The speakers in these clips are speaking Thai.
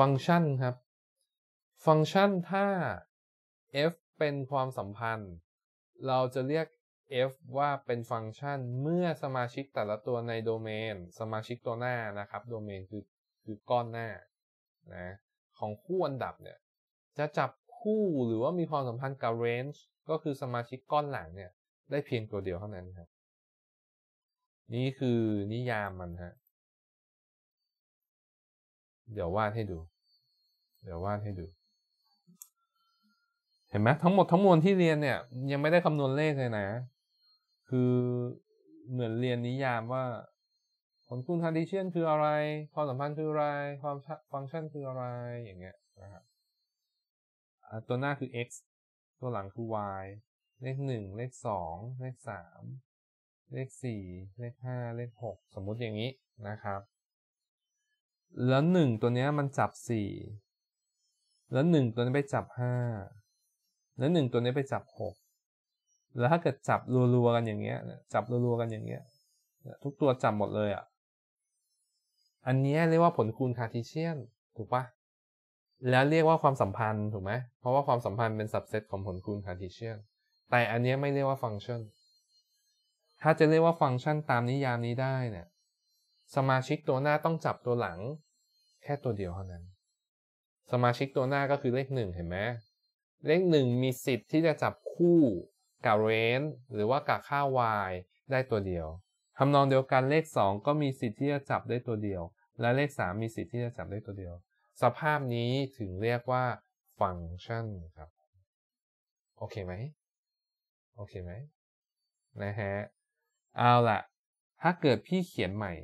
ฟังก์ชันครับ ฟังก์ชันถ้า f เป็นความสัมพันธ์ เราจะเรียก f ว่าเป็นฟังก์ชันเมื่อสมาชิกแต่ละตัวในโดเมน สมาชิกตัวหน้านะครับ โดเมนคือคือก้อนหน้านะของคู่อันดับเนี่ยจะจับคู่หรือว่ามีความสัมพันธ์กับ range ก็คือสมาชิกก้อนหลังเนี่ยได้เพียงตัวเดียวเท่านั้นครับ นี่คือนิยามมันครับเดี๋ยววาดให้ดู เดี๋ยววาดให้ดู เห็นไหมทั้งหมดทั้งมวลที่เรียนเนี่ยยังไม่ได้คำนวณเลขเลยนะ คือเหมือนเรียนนิยามว่าผลคูณทาร์ดิเชียนคืออะไร ความสัมพันธ์คืออะไร ความฟังก์ชันคืออะไรอย่างเงี้ยนะครับตัวหน้าคือ x ตัวหลังคือ y เลขหนึ่ง เลขสอง เลขสาม เลขสี่ เลขห้า เลขหกสมมุติอย่างนี้นะครับแล้วหนึ่งตัวนี้มันจับสี่ แล้วหนึ่งตัวนี้ไปจับห้า แล้วหนึ่งตัวนี้ไปจับหก แล้วถ้าเกิดจับรัวๆกันอย่างเงี้ย จับรัวๆกันอย่างเงี้ย ทุกตัวจับหมดเลยอ่ะ อันนี้เรียกว่าผลคูณคาร์ติเชียนถูกปะแล้วเรียกว่าความสัมพันธ์ถูกไหมเพราะว่าความสัมพันธ์เป็นสับเซตของผลคูณคาร์ติเชียน แต่อันนี้ไม่เรียกว่าฟังก์ชัน ถ้าจะเรียกว่าฟังก์ชันตามนิยามนี้ได้เนี่ยสมาชิกตัวหน้าต้องจับตัวหลังแค่ตัวเดียวเท่านั้น สมาชิกตัวหน้าก็คือเลขหนึ่งเห็นไหมเลขหนึ่งมีสิทธิ์ที่จะจับคู่กับเรนหรือว่ากับค่า y ได้ตัวเดียวทำนองเดียวกันเลข 2 ก็มีสิทธิ์ที่จะจับได้ตัวเดียวและเลข 3 มีสิทธิ์ที่จะจับได้ตัวเดียว สภาพนี้ถึงเรียกว่าฟังก์ชันครับโอเคไหมโอเคไหมนะฮะเอาละถ้าเกิดพี่เขียนใหม่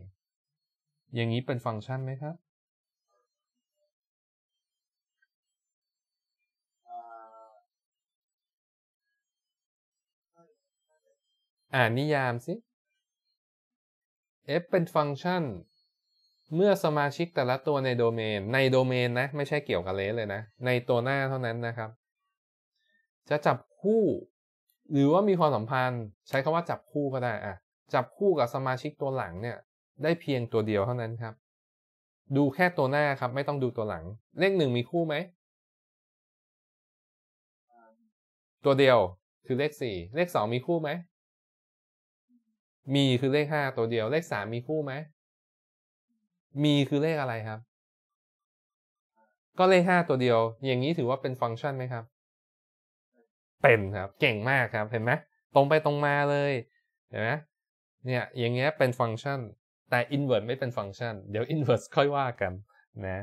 อย่างนี้เป็นฟังก์ชันไหมครับ อ่านนิยามสิ f เป็นฟังก์ชัน เมื่อสมาชิกแต่ละตัวในโดเมน ในโดเมนนะ ไม่ใช่เกี่ยวกับเลสเลยนะ ในตัวหน้าเท่านั้นนะครับ จะจับคู่ หรือว่ามีความสัมพันธ์ ใช้คาว่าจับคู่ก็ได้อะจับคู่กับสมาชิกตัวหลังเนี่ยได้เพียงตัวเดียวเท่านั้นครับ ดูแค่ตัวหน้าครับ ไม่ต้องดูตัวหลัง เลขหนึ่งมีคู่ไหม ตัวเดียวคือเลขสี่ เลขสองมีคู่ไหม มีคือเลขห้าตัวเดียว เลขสามมีคู่ไหม มีคือเลขอะไรครับ ก็เลขห้าตัวเดียว อย่างนี้ถือว่าเป็นฟังก์ชันไหมครับ เป็นครับ เก่งมากครับเห็นไหมตรงไปตรงมาเลยเห็นไหมเนี่ย อย่างเงี้ยเป็นฟังก์ชันแต่ invert ไม่เป็นฟังก์ชัน เดี๋ยว i n v e r e ค่อยว่ากัน นะ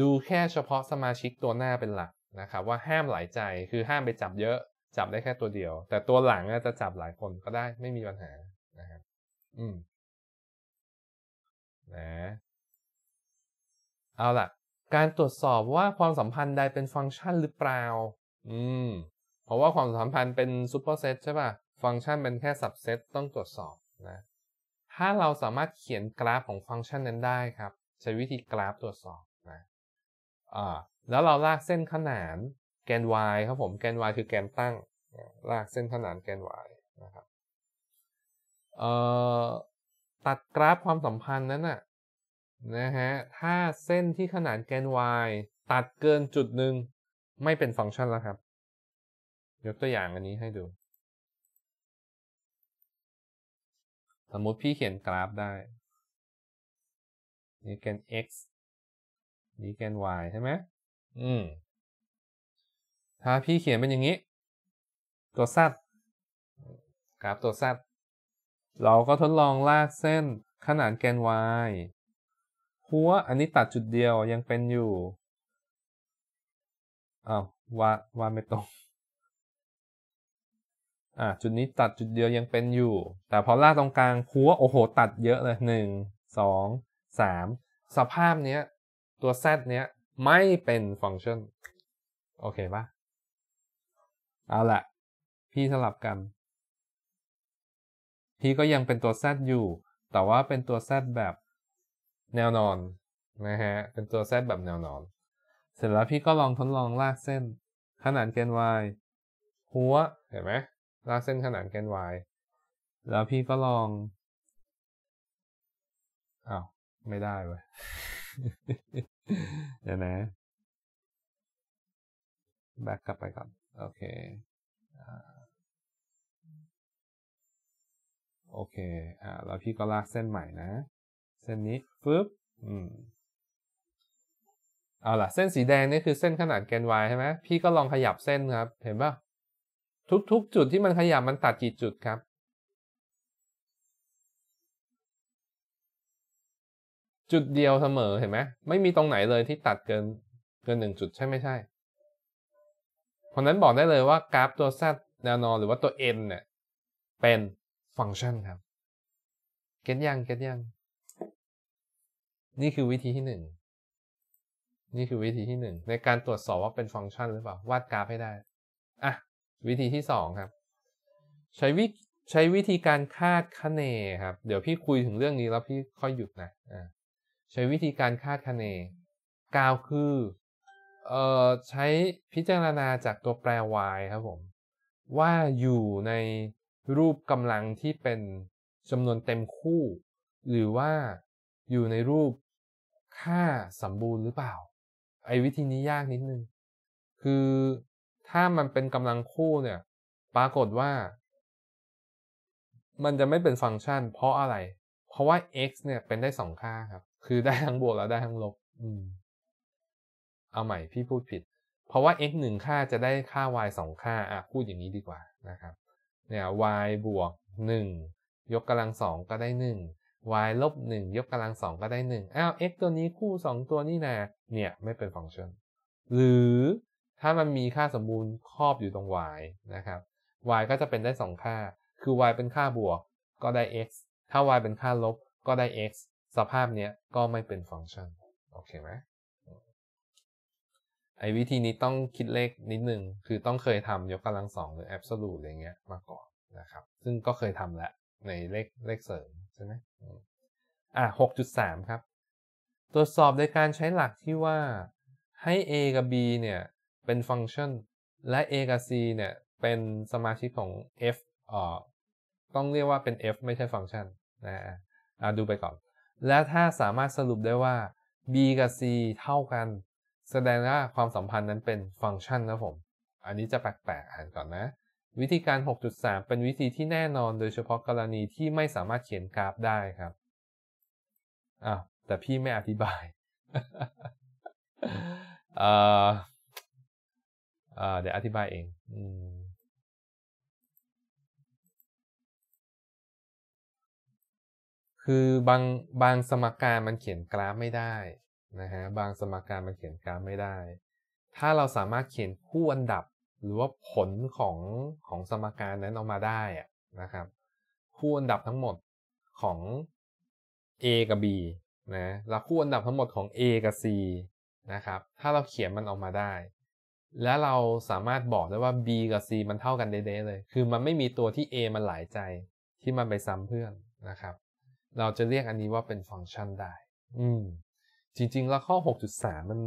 ดูแค่เฉพาะสมาชิกตัวหน้าเป็นหลักนะครับว่าห้ามหลายใจคือห้ามไปจับเยอะ จับได้แค่ตัวเดียว แต่ตัวหลังจะจับหลายคนก็ได้ไม่มีปัญหานะครับ อืมนะเอาล่ะ การตรวจสอบว่าความสัมพันธ์ใดเป็นฟังก์ชันหรือเปล่า อืม เพราะว่าความสัมพันธ์เป็นซูเปอร์เซตใช่ป่ะฟังก์ชันเป็นแค่สับเซตต้องตรวจสอบนะถ้าเราสามารถเขียนกราฟของฟังก์ชันนั้นได้ครับ ใช้วิธีกราฟตรวจสอบนะอ่าแล้วเราลากเส้นขนานแกน y ครับผมแกน y คือแกนตั้งลากเส้นขนานแกน y นะครับ ตัดกราฟความสัมพันธ์นั้นนะนะฮะถ้าเส้นที่ขนานแกน y ตัดเกินจุดหนึ่ง ไม่เป็นฟังก์ชันแล้วครับ ยกตัวอย่างอันนี้ให้ดูสมมุติพี่เขียนกราฟได้ นี่แกน x นี่แกน y ใช่ไหมอืม ถ้าพี่เขียนเป็นอย่างนี้ ตัวสั์กราฟตัวสั์เราก็ทดลองลากเส้นขนานแกน y หัวอันนี้ตัดจุดเดียวยังเป็นอยู่อ้าววาวาไม่ตรงอ่าจุดนี้ตัดจุดเดียวยังเป็นอยู่ แต่พอลากตรงกลางคัวโอ้โห ตัดเยอะเลยหนึ่งสองสามสภาพเนี้ย ตัว z เนี้ยไม่เป็นฟังก์ชันโอเคปะเอาละ พี่สลับกัน พี่ก็ยังเป็นตัว z อยู่ แต่ว่าเป็นตัว z แบบแนวนอนนะฮะเป็นตัว z แบบแนวนอน เสร็จแล้วพี่ก็ลองทดลองลากเส้น ขนาดเกณฑ์ y หัวเห็นไหมลากเส้นขนานแกน y แล้วพี่ก็ลองอา้าว ไม่ได้เว้ยเดี๋ยวนะ แบ็กกลับไปก่อน โอเค โอเค อ่า แล้วพี่ก็ลากเส้นใหม่นะ เส้นนี้ ฟึบอืมเอาล่ะ เส้นสีแดงนี่คือเส้นขนาดแกน y ใช่ไหมพี่ก็ลองขยับเส้นครับ เห็นปะทุกๆ จุดที่มันขยับมันตัดกี่จุดครับ จุดเดียวเสมอเห็นไหมไม่มีตรงไหนเลยที่ตัดเกิน เกินหนึ่งจุดใช่ไม่ใช่ เพราะนั้นบอกได้เลยว่ากราฟตัว z แนวนอนหรือว่าตัว n เนี่ย เป็นฟังก์ชันครับเก็ตยังเก็ตยัง นี่คือวิธีที่หนึ่งนี่คือวิธีที่หนึ่งในการตรวจสอบว่าเป็นฟังก์ชันหรือเปล่า วาดกราฟให้ได้อ่ะวิธีที่2ครับ ใช้วิใช้วิธีการคาดคะเนครับ เดี๋ยวพี่คุยถึงเรื่องนี้แล้วพี่ค่อยหยุดนะใช้วิธีการคาดคะเนกาวคือเอ่อใช้พิจารณาจากตัวแปร y ครับผม ว่าอยู่ในรูปกำลังที่เป็นจำนวนเต็มคู่ หรือว่าอยู่ในรูปค่าสมบูรณ์หรือเปล่า ไอ้วิธีนี้ยากนิดนึง คือถ้ามันเป็นกำลังคู่เนี่ย ปรากฏว่า มันจะไม่เป็นฟังก์ชัน เพราะอะไร เพราะว่า x เนี่ยเป็นได้สองค่าครับ คือได้ทั้งบวกแล้วได้ทั้งลบอืมเอาใหม่พี่พูดผิด เพราะว่า x หนึ่งค่าจะได้ค่า y สองค่าอ่ะพูดอย่างนี้ดีกว่านะครับ เนี่ย y บวกหนึ่งยกกำลังสองก็ได้หนึ่ง y ลบหนึ่งยกกำลังสองก็ได้หนึ่งอ้าว x ตัวนี้คู่สองตัวนี่นะเนี่ย ไม่เป็นฟังก์ชัน หรือถ้ามันมีค่าสมบูรณ์ครอบอยู่ตรง y นะครับ y ก็จะเป็นได้ 2 ค่า คือ y เป็นค่าบวกก็ได้ x ถ้า y เป็นค่าลบก็ได้ x สภาพเนี้ยก็ไม่เป็นฟังก์ชัน โอเคไหม ไอ้วิธีนี้ต้องคิดเลขนิดนึง คือต้องเคยทำยกกำลังสองหรือแอบส์ลูดอะไรเงี้ยมาก่อนนะครับ ซึ่งก็เคยทำแล้วในเลขเลขเสริม ใช่ไหม อ่ะหกจุดสามครับ ตรวจสอบโดยการใช้หลักที่ว่าให้ a กับ b เนี่ยเป็นฟังก์ชัน และ a กับ c เนี่ย เป็นสมาชิกของ f เอ่อต้องเรียกว่าเป็น f ไม่ใช่ฟังก์ชัน นะ อ่าดูไปก่อน และถ้าสามารถสรุปได้ว่า b กับ c เท่ากัน แสดงว่าความสัมพันธ์นั้นเป็นฟังก์ชัน นะผม อันนี้จะแปลกๆอ่านก่อนนะ วิธีการ 6.3 เป็นวิธีที่แน่นอนโดยเฉพาะกรณีที่ไม่สามารถเขียนกราฟได้ครับอ่ะแต่พี่ไม่อธิบายเดี๋ยวอธิบายเอง อืมคือบางบางสมการมันเขียนกราฟไม่ได้นะฮะบางสมการมันเขียนกราฟไม่ได้ ถ้าเราสามารถเขียนคู่อันดับหรือว่าผลของของสมการนั้นออกมาได้นะครับคู่อันดับทั้งหมดของ a กับ b นะ แล้วคู่อันดับทั้งหมดของ a กับ c นะครับถ้าเราเขียนมันออกมาได้และเราสามารถบอกได้ว่า B กับ C มันเท่ากันเด๊ะเลย คือมันไม่มีตัวที่ A มันหลายใจที่มันไปซ้ำเพื่อนนะครับ เราจะเรียกอันนี้ว่าเป็นฟังก์ชันได้ อืมจริง ๆ แล้วข้อ 6.3 มัน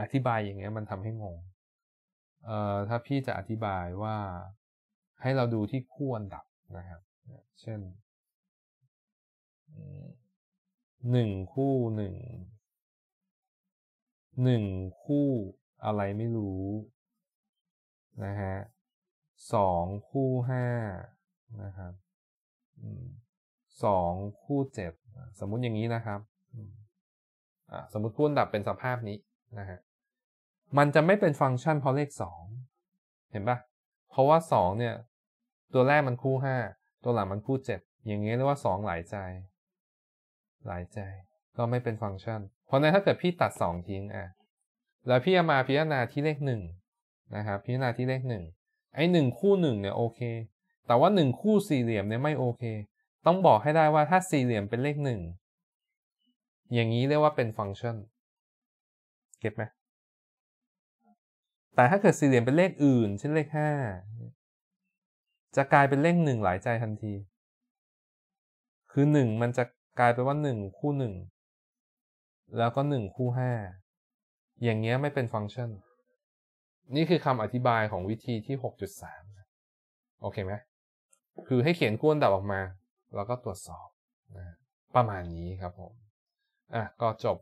อธิบายอย่างเงี้ย มันทำให้งง เอ่อ ถ้าพี่จะอธิบายว่าให้เราดูที่คู่อันดับนะครับ เช่น หนึ่งคู่หนึ่ง หนึ่งคู่อะไรไม่รู้นะฮะสองคู่ห้านะครับสองคู่เจ็ดสมมุติอย่างนี้นะครับสมมติคู่อันดับเป็นสภาพนี้นะฮะมันจะไม่เป็นฟังก์ชัน เพราะเลขสองเห็นปะเพราะว่าสองเนี่ย ตัวแรกมันคู่ห้าตัวหลังมันคู่เจ็ดอย่างเงี้เรียกว่าสองหลายใจ หลายใจก็ไม่เป็นฟังก์ชัน เพราะนั้นถ้าเกิดพี่ตัดสองทิ้งอ่ะแล้วพี่จะมาพิจารณาที่เลขหนึ่งนะครับพิจารณาที่เลขหนึ่งไอ้หนึ่งคู่หนึ่งเนี่ยโอเคแต่ว่าหนึ่งคู่สี่เหลี่ยมเนี่ยไม่โอเค ต้องบอกให้ได้ว่าถ้าสี่เหลี่ยมเป็นเลขหนึ่งอย่างนี้เรียกว่าเป็นฟังก์ชัน เก็บไหมแต่ถ้าเกิดสี่เหลี่ยมเป็นเลขอื่น เช่นเลขห้าจะกลายเป็นเลขหนึ่งหลายใจทันที คือหนึ่งมันจะกลายเป็นว่าหนึ่งคู่หนึ่ง แล้วก็หนึ่งคู่ห้าอย่างเงี้ยไม่เป็นฟังก์ชัน นี่คือคำอธิบายของวิธีที่ 6.3 โอเคไหม คือให้เขียนกว้นดับออกมา แล้วก็ตรวจสอบ ประมาณนี้ครับผมอ่ะก็จบ